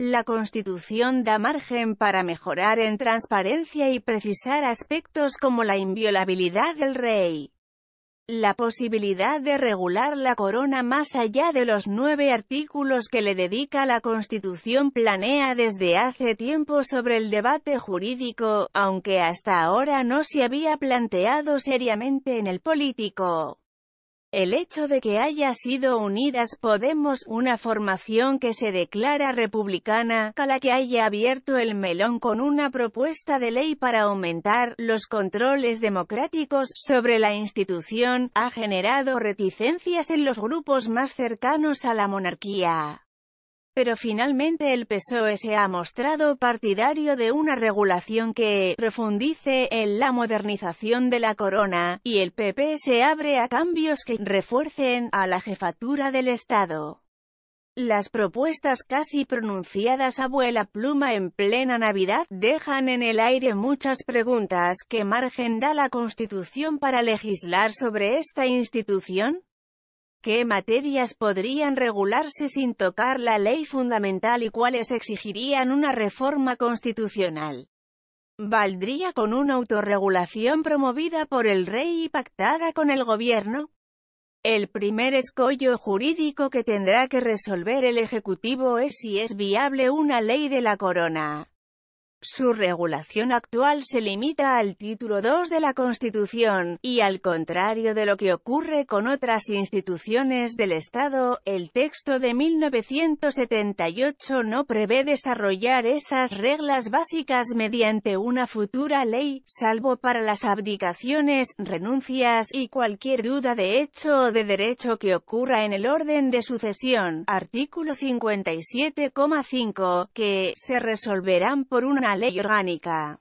La Constitución da margen para mejorar en transparencia y precisar aspectos como la inviolabilidad del rey, la posibilidad de regular la corona más allá de los nueve artículos que le dedica la Constitución planea desde hace tiempo sobre el debate jurídico, aunque hasta ahora no se había planteado seriamente en el político. El hecho de que haya sido Unidas Podemos una formación que se declara republicana, a la que haya abierto el melón con una propuesta de ley para aumentar los controles democráticos sobre la institución, ha generado reticencias en los grupos más cercanos a la monarquía. Pero finalmente el PSOE se ha mostrado partidario de una regulación que profundice en la modernización de la corona, y el PP se abre a cambios que refuercen a la jefatura del Estado. Las propuestas casi pronunciadas a vuela pluma en plena Navidad dejan en el aire muchas preguntas. ¿Qué margen da la Constitución para legislar sobre esta institución? ¿Qué materias podrían regularse sin tocar la ley fundamental y cuáles exigirían una reforma constitucional? ¿Valdría con una autorregulación promovida por el rey y pactada con el gobierno? El primer escollo jurídico que tendrá que resolver el Ejecutivo es si es viable una ley de la corona. Su regulación actual se limita al título 2 de la Constitución, y al contrario de lo que ocurre con otras instituciones del Estado, el texto de 1978 no prevé desarrollar esas reglas básicas mediante una futura ley, salvo para las abdicaciones, renuncias y cualquier duda de hecho o de derecho que ocurra en el orden de sucesión, artículo 57,5, que se resolverán por una ley orgánica.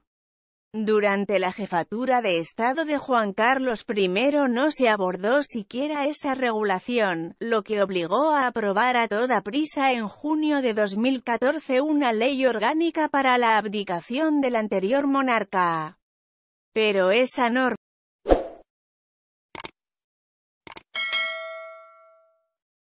Durante la jefatura de Estado de Juan Carlos I no se abordó siquiera esa regulación, lo que obligó a aprobar a toda prisa en junio de 2014 una ley orgánica para la abdicación del anterior monarca. Pero esa norma